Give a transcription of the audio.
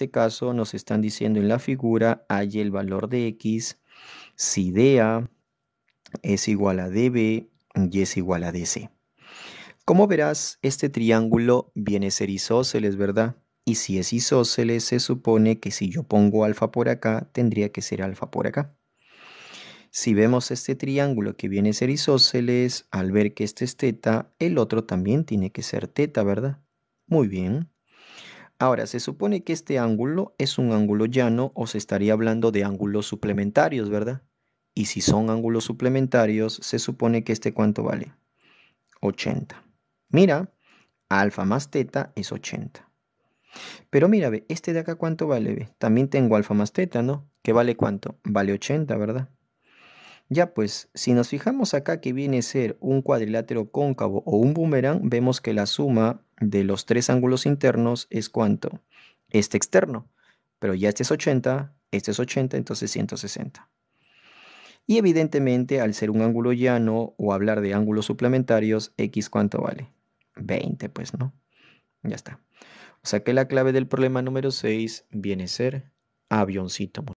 este caso nos están diciendo en la figura, hay el valor de x si a es igual a DB y es igual a DC. Como verás, este triángulo viene a ser isósceles, ¿verdad? Y si es isósceles, se supone que si yo pongo alfa por acá, tendría que ser alfa por acá. Si vemos este triángulo que viene a ser isósceles, al ver que este es teta, el otro también tiene que ser teta, ¿verdad? Muy bien. Ahora, se supone que este ángulo es un ángulo llano o se estaría hablando de ángulos suplementarios, ¿verdad? Y si son ángulos suplementarios, se supone que este cuánto vale? 80. Mira, alfa más teta es 80. Pero mira, ve, este de acá cuánto vale, ve. También tengo alfa más teta, ¿no? ¿Qué vale cuánto? Vale 80, ¿verdad? Ya pues, si nos fijamos acá que viene a ser un cuadrilátero cóncavo o un boomerang, vemos que la suma de los tres ángulos internos es cuánto? Este externo. Pero ya este es 80, este es 80, entonces 160. Y evidentemente, al ser un ángulo llano o hablar de ángulos suplementarios, ¿x cuánto vale? 20, pues, ¿no? Ya está. O sea que la clave del problema número 6 viene a ser avioncito.